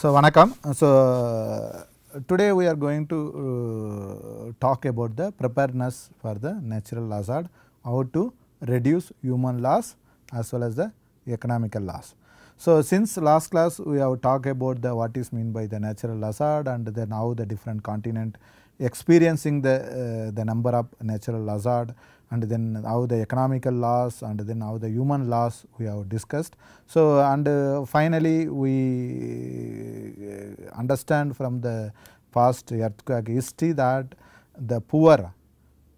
So, Vanakkam. So, today we are going to uh, talk about the preparedness for the natural hazard, how to reduce human loss as well as the economical loss. So, since last class we have talked about the what is mean by the natural hazard and the now the different continent experiencing the, uh, the number of natural hazard and then how the economical loss and then how the human loss we have discussed. So, and uh, finally, we uh, understand from the past earthquake history that the poor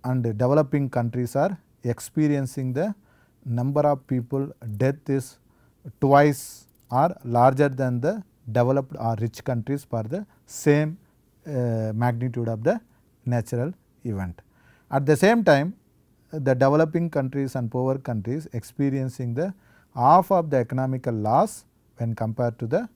and developing countries are experiencing the number of people death is twice or larger than the developed or rich countries for the same uh, magnitude of the natural event. At the same time the developing countries and poor countries experiencing the half of the economical loss when compared to the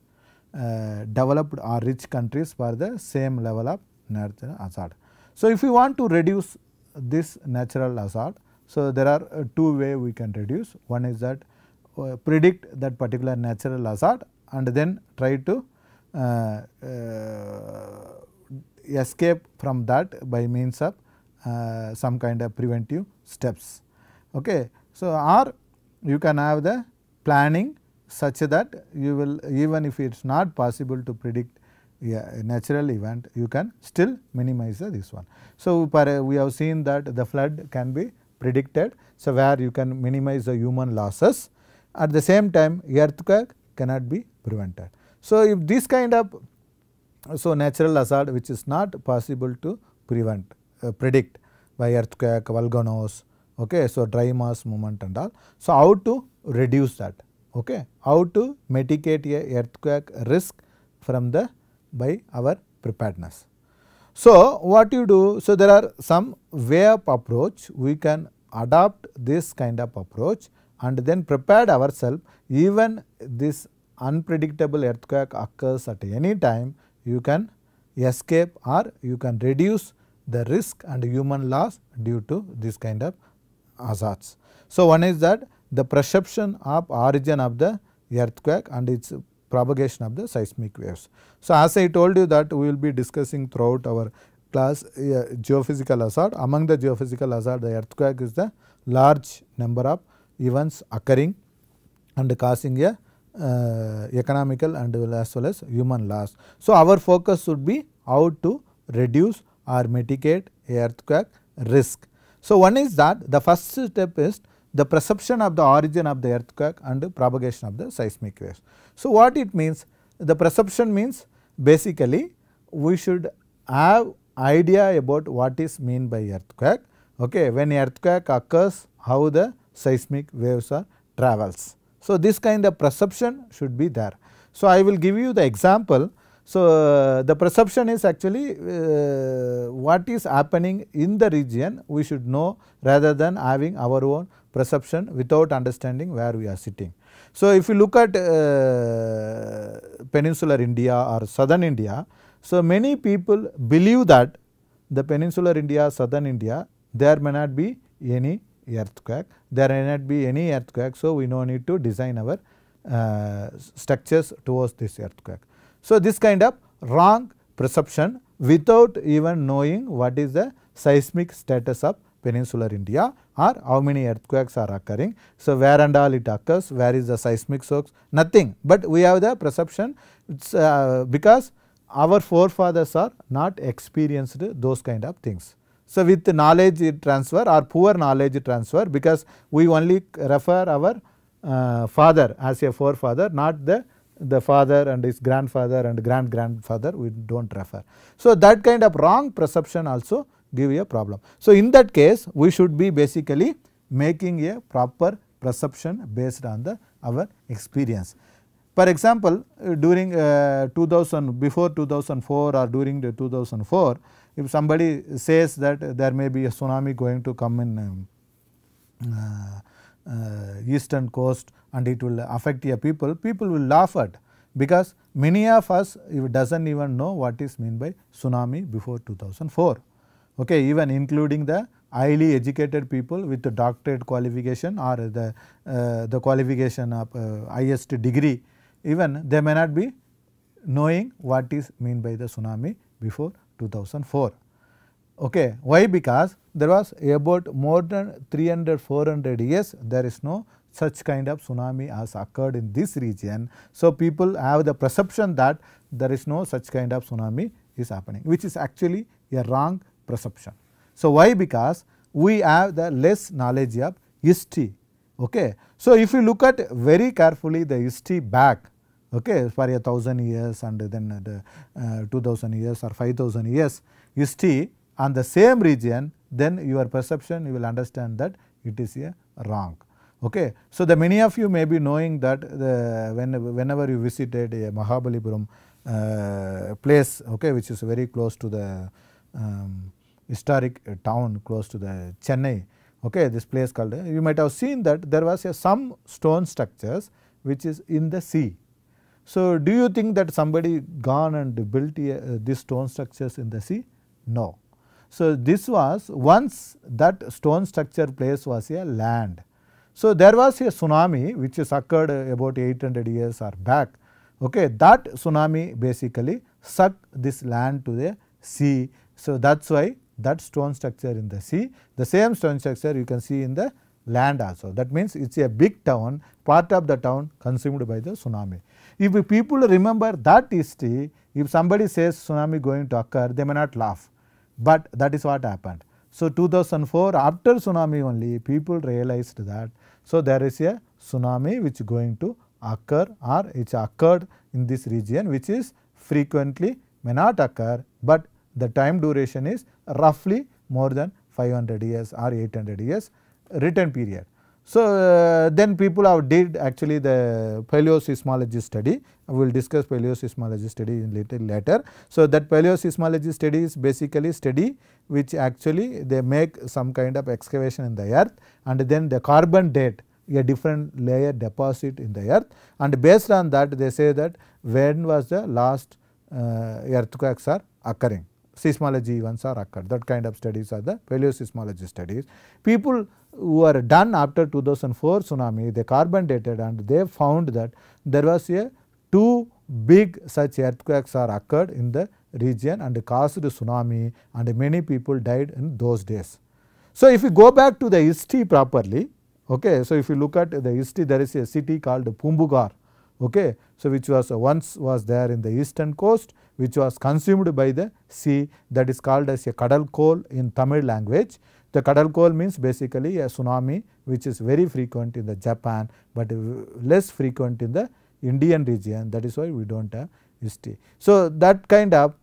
uh, developed or rich countries for the same level of natural hazard. So, if you want to reduce this natural hazard, so there are uh, two way we can reduce. One is that uh, predict that particular natural hazard and then try to uh, uh, escape from that by means of uh, some kind of preventive steps. Okay. So, or you can have the planning such that you will even if it is not possible to predict a natural event you can still minimize this one. So, we have seen that the flood can be predicted. So, where you can minimize the human losses at the same time earthquake cannot be prevented. So, if this kind of so natural hazard which is not possible to prevent uh, predict by earthquake, volcanoes, okay, so dry mass movement and all. So, how to reduce that, okay, how to mitigate a earthquake risk from the by our preparedness. So, what you do? So, there are some way up approach we can adopt this kind of approach and then prepared ourselves even this unpredictable earthquake occurs at any time you can escape or you can reduce the risk and human loss due to this kind of hazards. So, one is that the perception of origin of the earthquake and its propagation of the seismic waves. So, as I told you that we will be discussing throughout our class uh, geophysical hazard. Among the geophysical hazard the earthquake is the large number of events occurring and causing a uh, economical and as well as human loss. So, our focus should be how to reduce or mitigate earthquake risk. So, one is that the first step is the perception of the origin of the earthquake and the propagation of the seismic waves. So, what it means? The perception means basically we should have idea about what is mean by earthquake. Okay, when earthquake occurs, how the seismic waves are travels. So, this kind of perception should be there. So, I will give you the example so, uh, the perception is actually uh, what is happening in the region we should know rather than having our own perception without understanding where we are sitting. So, if you look at uh, peninsular India or southern India, so many people believe that the peninsular India, southern India there may not be any earthquake, there may not be any earthquake. So, we no need to design our uh, structures towards this earthquake. So, this kind of wrong perception without even knowing what is the seismic status of peninsular India or how many earthquakes are occurring. So, where and all it occurs, where is the seismic source, nothing. But we have the perception uh, because our forefathers are not experienced those kind of things. So, with knowledge transfer or poor knowledge transfer because we only refer our uh, father as a forefather not the the father and his grandfather and grand grandfather we do not refer. So, that kind of wrong perception also give you a problem. So, in that case we should be basically making a proper perception based on the our experience. For example, uh, during uh, 2000 before 2004 or during the 2004 if somebody says that there may be a tsunami going to come in um, uh, uh, eastern coast and it will affect your people, people will laugh at because many of us does not even know what is meant by tsunami before 2004. Okay, even including the highly educated people with the doctorate qualification or the, uh, the qualification of uh, highest degree even they may not be knowing what is meant by the tsunami before 2004. Okay, why? Because there was about more than 300 400 years there is no such kind of tsunami has occurred in this region. So, people have the perception that there is no such kind of tsunami is happening which is actually a wrong perception. So, why because we have the less knowledge of history. Okay. So, if you look at very carefully the history back okay, for a thousand years and then the, uh, 2000 years or 5000 years history on the same region then your perception you will understand that it is a wrong. Okay. So, the many of you may be knowing that the, when, whenever you visited a Mahabalipuram uh, place okay, which is very close to the um, historic uh, town close to the Chennai okay, this place called uh, you might have seen that there was some stone structures which is in the sea. So, do you think that somebody gone and built uh, these stone structures in the sea? No. So, this was once that stone structure place was a land so, there was a tsunami which has occurred about 800 years or back. Okay, that tsunami basically sucked this land to the sea. So, that is why that stone structure in the sea, the same stone structure you can see in the land also. That means, it is a big town, part of the town consumed by the tsunami. If people remember that history, if somebody says tsunami going to occur, they may not laugh, but that is what happened. So, 2004 after tsunami only people realized that so, there is a tsunami which is going to occur or it occurred in this region which is frequently may not occur, but the time duration is roughly more than 500 years or 800 years written period. So, uh, then people have did actually the paleoseismology study, we will discuss paleoseismology study in little later. So, that paleoseismology study is basically study which actually they make some kind of excavation in the earth and then the carbon date a different layer deposit in the earth and based on that they say that when was the last uh, earthquakes are occurring seismology events are occurred that kind of studies are the paleoseismology studies. People were done after 2004 tsunami they carbon dated and they found that there was a two big such earthquakes are occurred in the region and caused tsunami and many people died in those days. So, if we go back to the history properly, okay, so if you look at the history there is a city called Pumbugar, okay, so which was once was there in the eastern coast which was consumed by the sea that is called as a kadal coal in Tamil language. The Kadalkol means basically a tsunami which is very frequent in the Japan but less frequent in the Indian region that is why we do not have history. So, that kind of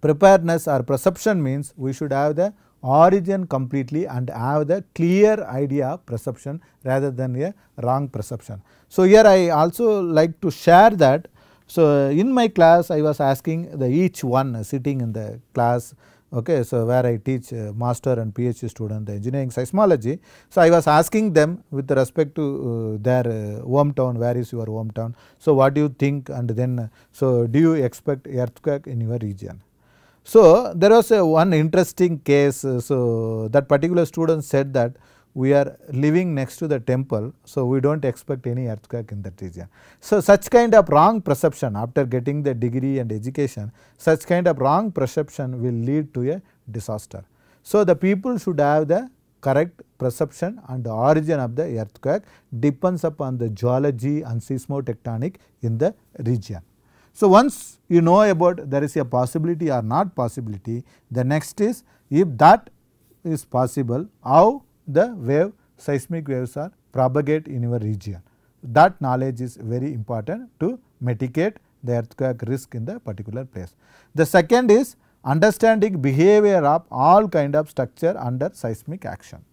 preparedness or perception means we should have the origin completely and have the clear idea of perception rather than a wrong perception. So, here I also like to share that. So, in my class I was asking the each one sitting in the class okay, so where I teach uh, master and PhD student the engineering seismology. So, I was asking them with respect to uh, their uh, hometown, where is your hometown? So, what do you think and then, so do you expect earthquake in your region? So, there was one interesting case, uh, so that particular student said that we are living next to the temple, so we do not expect any earthquake in that region. So, such kind of wrong perception after getting the degree and education, such kind of wrong perception will lead to a disaster. So, the people should have the correct perception and the origin of the earthquake depends upon the geology and seismotectonic in the region. So, once you know about there is a possibility or not possibility, the next is if that is possible, how the wave seismic waves are propagate in your region. That knowledge is very important to mitigate the earthquake risk in the particular place. The second is understanding behavior of all kind of structure under seismic action.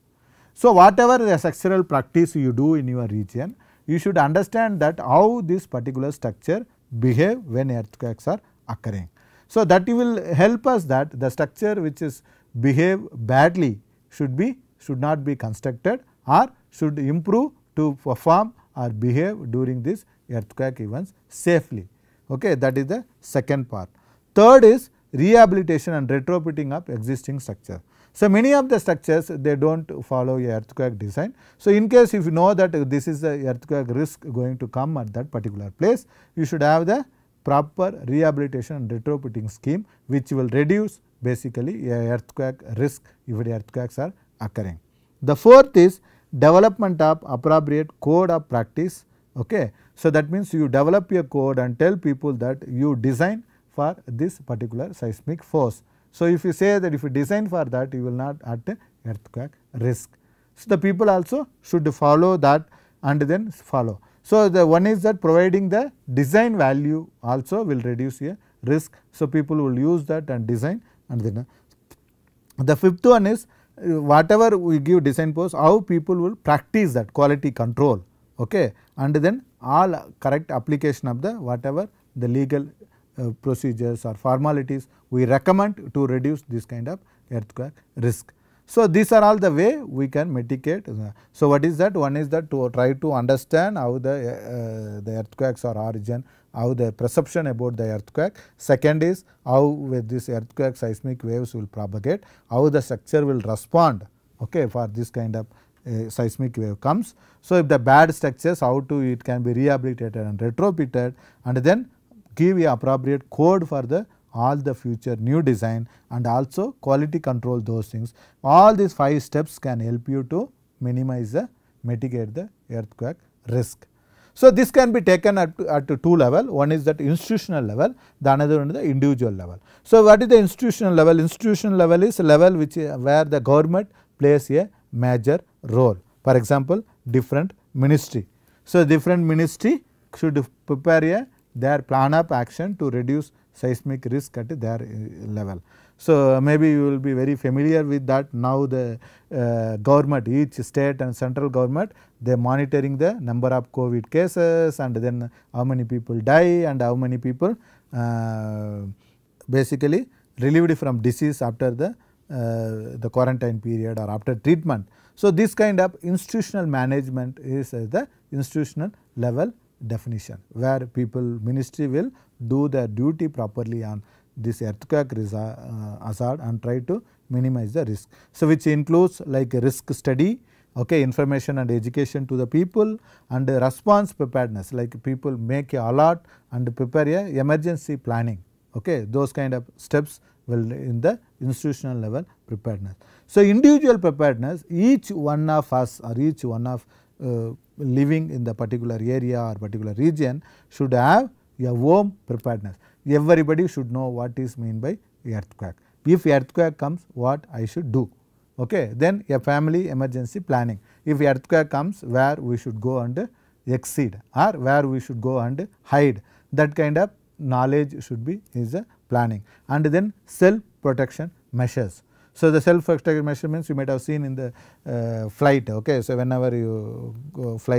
So, whatever the structural practice you do in your region, you should understand that how this particular structure behave when earthquakes are occurring. So, that will help us that the structure which is behave badly should be should not be constructed or should improve to perform or behave during these earthquake events safely. Okay, that is the second part. Third is rehabilitation and retrofitting of existing structure. So, many of the structures they do not follow a earthquake design. So, in case if you know that this is the earthquake risk going to come at that particular place, you should have the proper rehabilitation and retrofitting scheme which will reduce basically a earthquake risk if the earthquakes are occurring. The fourth is development of appropriate code of practice. Okay. So, that means you develop your code and tell people that you design for this particular seismic force. So, if you say that if you design for that you will not at earthquake risk. So, the people also should follow that and then follow. So, the one is that providing the design value also will reduce a risk. So, people will use that and design and then uh, the fifth one is whatever we give design post how people will practice that quality control okay and then all correct application of the whatever the legal uh, procedures or formalities we recommend to reduce this kind of earthquake risk. So, these are all the way we can mitigate. So, what is that? One is that to try to understand how the, uh, the earthquakes are origin how the perception about the earthquake. Second is how with this earthquake seismic waves will propagate, how the structure will respond okay, for this kind of uh, seismic wave comes. So, if the bad structures how to it can be rehabilitated and retrofitted and then give a appropriate code for the all the future new design and also quality control those things. All these 5 steps can help you to minimize the mitigate the earthquake risk. So, this can be taken at, at two level, one is that institutional level, the another one is the individual level. So, what is the institutional level? Institutional level is a level which uh, where the government plays a major role. For example, different ministry. So, different ministry should prepare a, their plan of action to reduce seismic risk at their uh, level. So, uh, maybe you will be very familiar with that now the uh, government each state and central government they are monitoring the number of COVID cases and then how many people die and how many people uh, basically relieved from disease after the, uh, the quarantine period or after treatment. So, this kind of institutional management is the institutional level definition where people ministry will do their duty properly on this earthquake uh, hazard and try to minimize the risk. So, which includes like risk study, okay, information and education to the people and response preparedness like people make a alert and prepare a emergency planning, okay, those kind of steps will in the institutional level preparedness. So, individual preparedness each one of us or each one of uh, living in the particular area or particular region should have a own preparedness everybody should know what is mean by earthquake. If earthquake comes what I should do okay. Then a family emergency planning if earthquake comes where we should go and exceed or where we should go and hide that kind of knowledge should be is a planning and then self protection measures. So, the self protection measurements you might have seen in the uh, flight okay. So, whenever you fly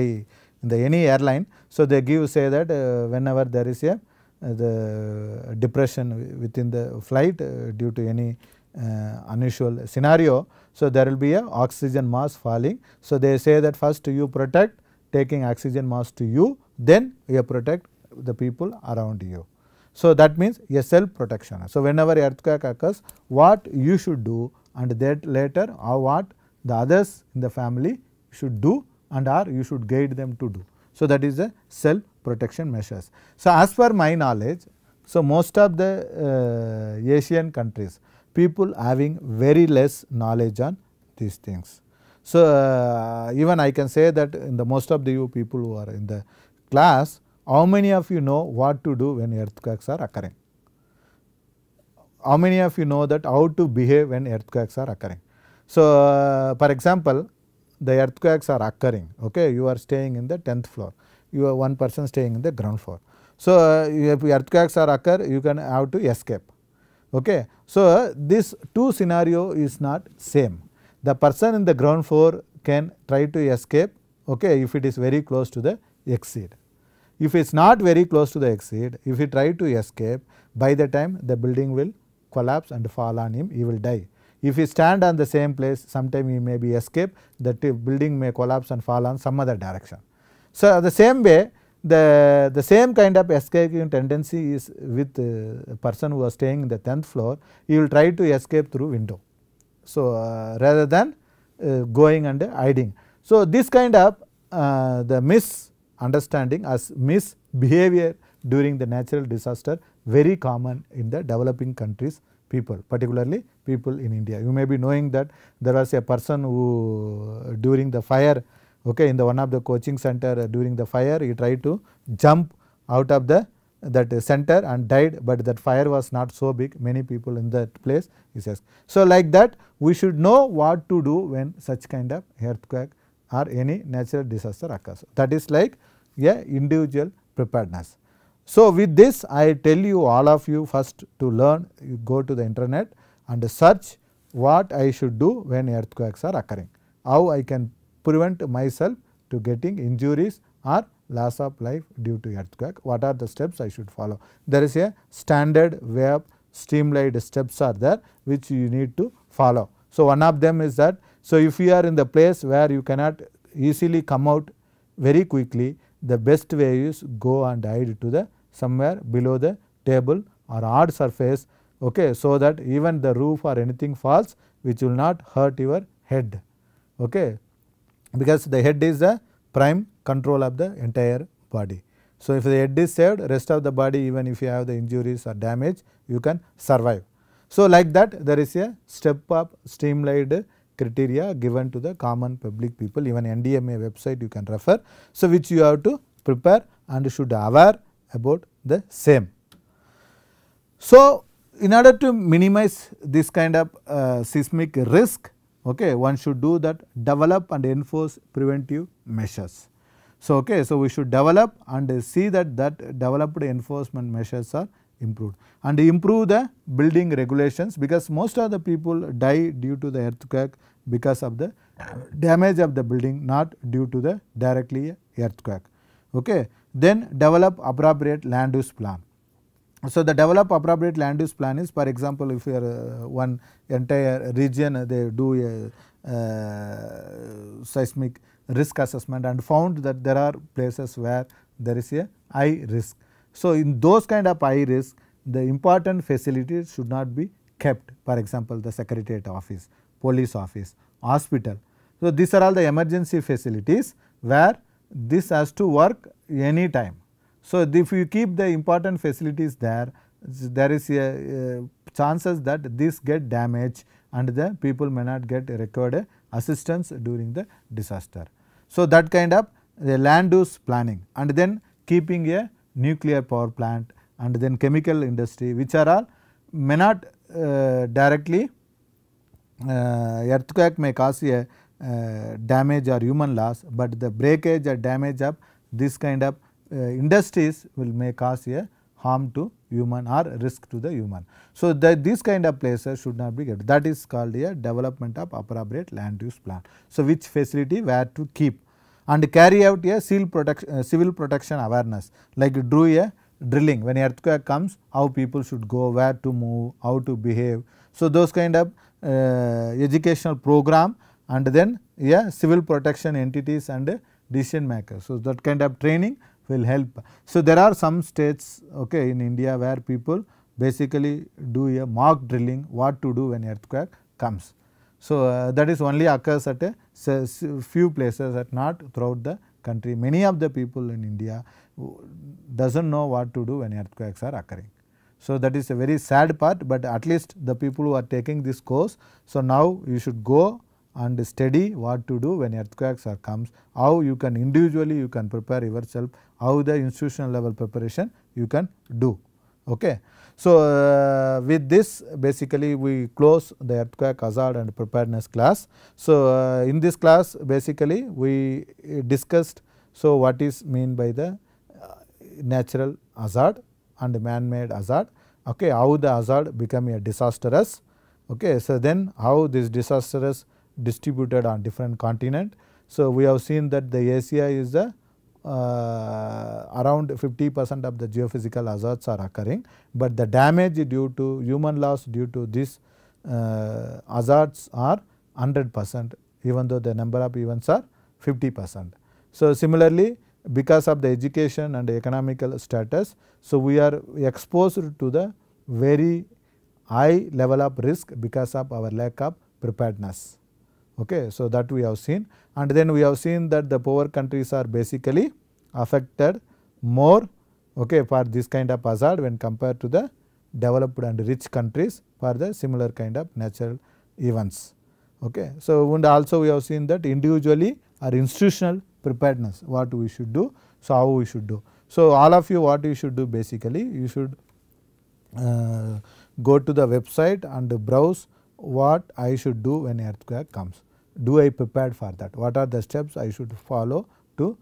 in the any airline so they give say that uh, whenever there is a the depression within the flight uh, due to any uh, unusual scenario. So, there will be a oxygen mass falling. So, they say that first you protect taking oxygen mass to you then you protect the people around you. So, that means a self protection. So, whenever earthquake occurs what you should do and that later or what the others in the family should do and or you should guide them to do. So, that is a self protection measures. So, as per my knowledge, so most of the uh, Asian countries, people having very less knowledge on these things. So, uh, even I can say that in the most of the you people who are in the class, how many of you know what to do when earthquakes are occurring? How many of you know that how to behave when earthquakes are occurring? So, uh, for example, the earthquakes are occurring, okay, you are staying in the 10th floor you are one person staying in the ground floor. So, if uh, earthquakes are occur you can have to escape. Okay. So, this two scenario is not same. The person in the ground floor can try to escape okay, if it is very close to the exit. If it is not very close to the exit, if he try to escape by the time the building will collapse and fall on him he will die. If he stand on the same place sometime he may be escape that building may collapse and fall on some other direction. So, the same way the, the same kind of escaping tendency is with uh, person who are staying in the 10th floor, he will try to escape through window. So, uh, rather than uh, going and hiding. So, this kind of uh, the misunderstanding as misbehavior during the natural disaster very common in the developing countries people particularly people in India. You may be knowing that there was a person who during the fire okay in the one of the coaching center uh, during the fire he tried to jump out of the that uh, center and died but that fire was not so big many people in that place he says. So like that we should know what to do when such kind of earthquake or any natural disaster occurs that is like a individual preparedness. So with this I tell you all of you first to learn you go to the internet and search what I should do when earthquakes are occurring, how I can prevent myself to getting injuries or loss of life due to earthquake. What are the steps I should follow? There is a standard way of streamlined steps are there which you need to follow. So, one of them is that so if you are in the place where you cannot easily come out very quickly the best way is go and hide to the somewhere below the table or hard surface okay, so that even the roof or anything falls which will not hurt your head. Okay because the head is the prime control of the entire body. So, if the head is saved rest of the body even if you have the injuries or damage you can survive. So, like that there is a step up streamlined criteria given to the common public people even NDMA website you can refer. So, which you have to prepare and should aware about the same. So, in order to minimize this kind of uh, seismic risk okay one should do that develop and enforce preventive measures. So, okay, so we should develop and see that that developed enforcement measures are improved and improve the building regulations because most of the people die due to the earthquake because of the damage of the building not due to the directly earthquake. Okay. Then develop appropriate land use plan so, the develop appropriate land use plan is for example, if you are uh, one entire region uh, they do a uh, seismic risk assessment and found that there are places where there is a high risk. So, in those kind of high risk the important facilities should not be kept for example, the secretariat office, police office, hospital. So, these are all the emergency facilities where this has to work any time so, if you keep the important facilities there, there is a, a chances that this get damaged and the people may not get required assistance during the disaster. So, that kind of land use planning and then keeping a nuclear power plant and then chemical industry which are all may not uh, directly uh, earthquake may cause a uh, damage or human loss, but the breakage or damage of this kind of uh, industries will may cause a harm to human or risk to the human. So, that these kind of places should not be kept that is called a development of appropriate land use plan. So, which facility where to keep and carry out a civil protection, uh, civil protection awareness like do a drilling when earthquake comes how people should go where to move how to behave. So, those kind of uh, educational program and then yeah civil protection entities and decision makers. So, that kind of training will help. So, there are some states okay, in India where people basically do a mock drilling what to do when earthquake comes. So, uh, that is only occurs at a few places at not throughout the country. Many of the people in India does not know what to do when earthquakes are occurring. So, that is a very sad part, but at least the people who are taking this course. So, now you should go and study what to do when earthquakes are comes, how you can individually you can prepare yourself, how the institutional level preparation you can do. Okay. So, uh, with this basically we close the earthquake hazard and preparedness class. So, uh, in this class basically we uh, discussed so what is mean by the uh, natural hazard and man-made hazard, okay, how the hazard become a disastrous. Okay. So, then how this disastrous distributed on different continent. So, we have seen that the Asia is the uh, around 50 percent of the geophysical hazards are occurring, but the damage due to human loss due to these uh, hazards are 100 percent even though the number of events are 50 percent. So, similarly because of the education and economical status, so we are exposed to the very high level of risk because of our lack of preparedness. Okay, so that we have seen and then we have seen that the poor countries are basically affected more okay, for this kind of hazard when compared to the developed and rich countries for the similar kind of natural events. Okay. So, and also we have seen that individually or institutional preparedness what we should do, so how we should do. So, all of you what you should do basically you should uh, go to the website and browse what I should do when earthquake comes do I prepared for that? What are the steps I should follow to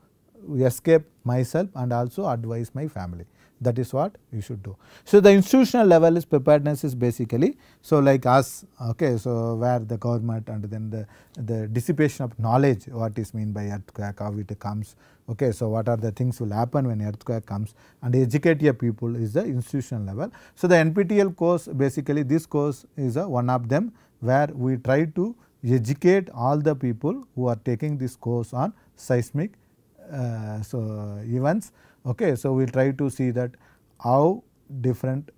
escape myself and also advise my family? That is what you should do. So, the institutional level is preparedness is basically, so like us, okay, so where the government and then the, the dissipation of knowledge, what is mean by earthquake, how it comes, okay, so what are the things will happen when earthquake comes and educate your people is the institutional level. So, the NPTEL course basically this course is a one of them where we try to educate all the people who are taking this course on seismic uh, so events. Okay. So, we will try to see that how different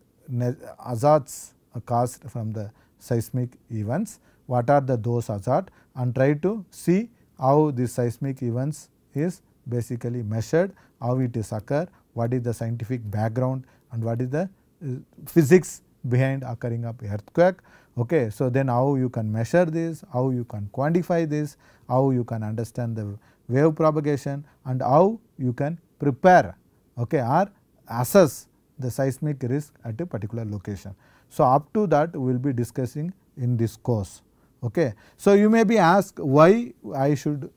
hazards are caused from the seismic events, what are the those hazards and try to see how this seismic events is basically measured, how it is occur, what is the scientific background and what is the uh, physics behind occurring of earthquake. Okay. So, then how you can measure this, how you can quantify this, how you can understand the wave propagation and how you can prepare okay, or assess the seismic risk at a particular location. So, up to that we will be discussing in this course. Okay. So, you may be asked why I should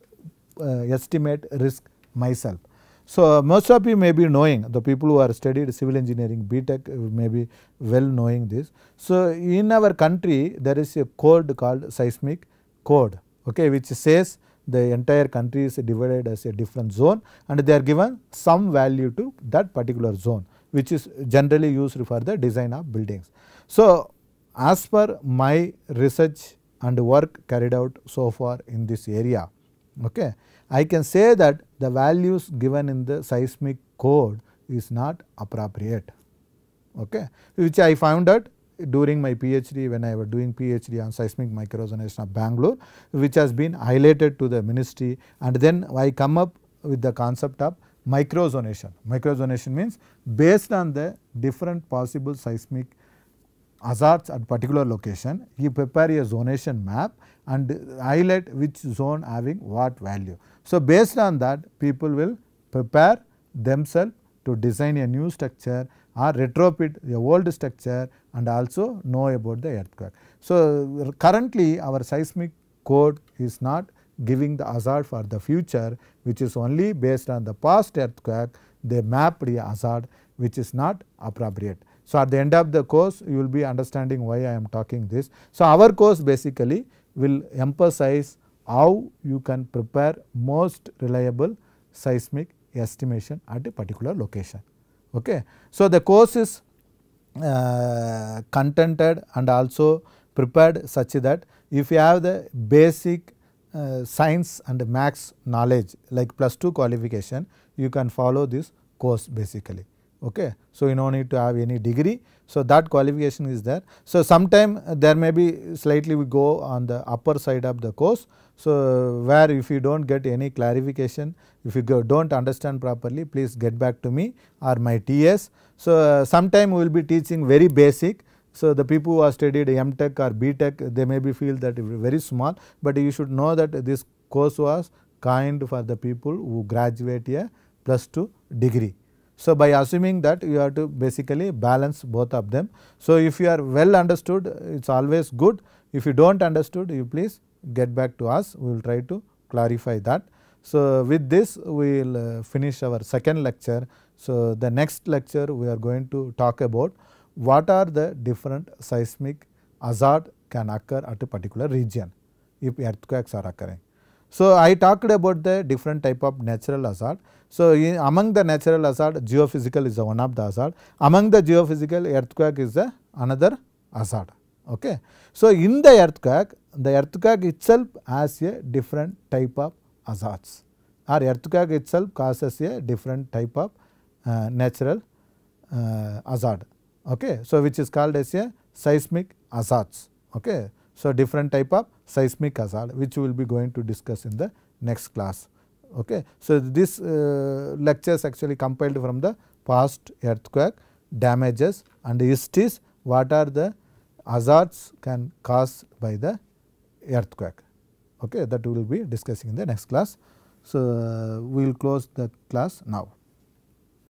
uh, estimate risk myself. So, uh, most of you may be knowing the people who are studied civil engineering BTech uh, may be well knowing this. So, in our country there is a code called seismic code okay, which says the entire country is divided as a different zone and they are given some value to that particular zone which is generally used for the design of buildings. So, as per my research and work carried out so far in this area, okay, I can say that the values given in the seismic code is not appropriate okay which I found out during my PhD when I was doing PhD on seismic microzonation of Bangalore which has been highlighted to the ministry and then I come up with the concept of microzonation. Microzonation means based on the different possible seismic hazards at particular location, you prepare a zonation map and highlight which zone having what value. So, based on that people will prepare themselves to design a new structure or retrofit the old structure and also know about the earthquake. So, currently our seismic code is not giving the hazard for the future which is only based on the past earthquake they mapped a hazard which is not appropriate. So, at the end of the course you will be understanding why I am talking this. So, our course basically will emphasize how you can prepare most reliable seismic estimation at a particular location. Okay. So, the course is uh, contented and also prepared such that if you have the basic uh, science and max knowledge like plus 2 qualification you can follow this course basically. Okay. So, you do not need to have any degree. So, that qualification is there. So, sometime there may be slightly we go on the upper side of the course. So, where if you do not get any clarification, if you do not understand properly, please get back to me or my TS. So, sometime we will be teaching very basic. So, the people who are studied M Tech or B Tech, they may be feel that very small, but you should know that this course was kind for the people who graduate a plus 2 degree. So, by assuming that you have to basically balance both of them. So, if you are well understood it is always good if you do not understood you please get back to us we will try to clarify that. So, with this we will uh, finish our second lecture. So, the next lecture we are going to talk about what are the different seismic hazard can occur at a particular region if earthquakes are occurring. So, I talked about the different type of natural hazard. So, among the natural hazard geophysical is one of the hazard among the geophysical earthquake is the another hazard. Okay. So, in the earthquake the earthquake itself has a different type of hazards or earthquake itself causes a different type of uh, natural uh, hazard. Okay. So, which is called as a seismic hazards. Okay. So, different type of seismic hazard which we will be going to discuss in the next class. Okay. So, this uh, lecture is actually compiled from the past earthquake damages and is what are the hazards can cause by the earthquake okay, that we will be discussing in the next class. So, uh, we will close the class now.